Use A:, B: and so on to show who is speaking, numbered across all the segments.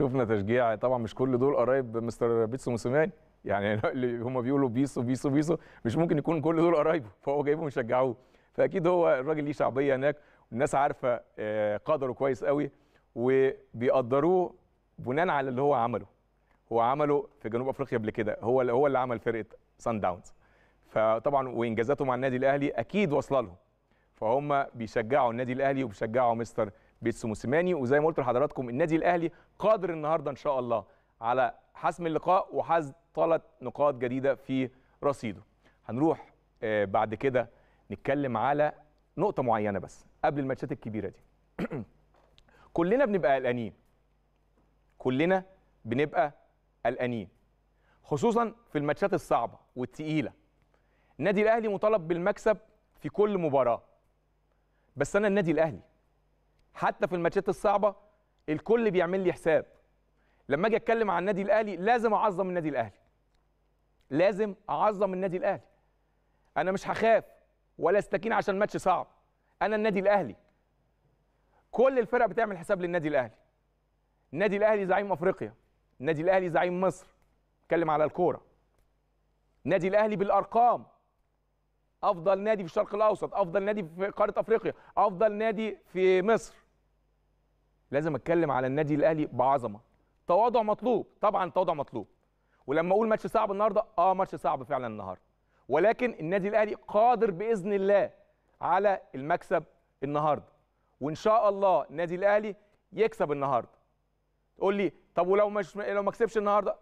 A: شفنا تشجيع طبعا مش كل دول قرايب مستر بيتسو موسيماني يعني اللي هم بيقولوا بيسو بيسو بيسو مش ممكن يكون كل دول قرايبه فهو جايبهم يشجعوه فاكيد هو الراجل ليه شعبيه هناك والناس عارفه آه، قدره كويس قوي وبيقدروه بناء على اللي هو عمله هو عمله في جنوب افريقيا قبل كده هو هو اللي عمل فرقه سان داونز فطبعا وانجازاته مع النادي الاهلي اكيد واصله لهم فهم بيشجعوا النادي الاهلي وبيشجعوا مستر بيتسو موسيماني وزي ما قلت لحضراتكم النادي الاهلي قادر النهارده ان شاء الله على حسم اللقاء وحسم ثلاث نقاط جديده في رصيده هنروح آه، بعد كده نتكلم على نقطه معينه بس قبل الماتشات الكبيره دي كلنا بنبقى قلقانين كلنا بنبقى قلقانين خصوصا في الماتشات الصعبه والتقيله النادي الاهلي مطالب بالمكسب في كل مباراه بس انا النادي الاهلي حتى في الماتشات الصعبه الكل بيعمل لي حساب لما اجي اتكلم عن النادي الاهلي لازم اعظم النادي الاهلي لازم اعظم النادي الاهلي انا مش هخاف ولا استكين عشان ماتش صعب انا النادي الاهلي كل الفرق بتعمل حساب للنادي الاهلي النادي الاهلي زعيم افريقيا النادي الاهلي زعيم مصر اتكلم على الكوره النادي الاهلي بالارقام افضل نادي في الشرق الاوسط افضل نادي في قاره افريقيا افضل نادي في مصر لازم اتكلم على النادي الاهلي بعظمه تواضع مطلوب طبعا تواضع مطلوب ولما اقول ماتش صعب النهارده اه ماتش صعب فعلا النهارده ولكن النادي الاهلي قادر باذن الله على المكسب النهارده وان شاء الله النادي الاهلي يكسب النهارده تقول لي طب ولو مش لو ما كسبش النهارده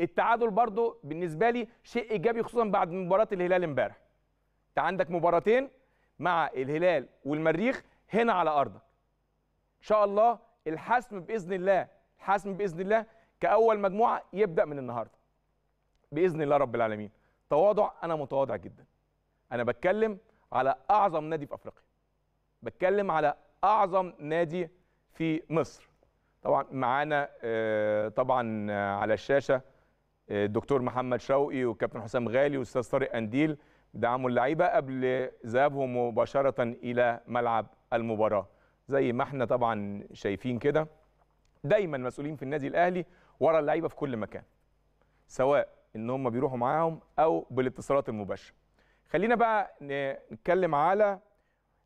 A: التعادل برضو بالنسبه لي شيء ايجابي خصوصا بعد مباراه الهلال امبارح انت عندك مباراتين مع الهلال والمريخ هنا على ارضك ان شاء الله الحسم باذن الله الحسم باذن الله كاول مجموعه يبدا من النهارده باذن الله رب العالمين تواضع انا متواضع جدا انا بتكلم على اعظم نادي في افريقيا بتكلم على اعظم نادي في مصر طبعا معانا آه، طبعا آه، على الشاشه آه، الدكتور محمد شوقي والكابتن حسام غالي والاستاذ طارق قنديل دعموا اللعيبه قبل ذهابهم مباشره الى ملعب المباراه زي ما احنا طبعا شايفين كده دايما مسؤولين في النادي الاهلي ورا اللعيبه في كل مكان سواء ان هم بيروحوا معاهم او بالاتصالات المباشره خلينا بقى نتكلم على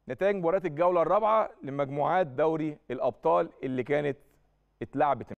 A: نتائج مباريات الجوله الرابعه لمجموعات دوري الابطال اللي كانت اتلعبت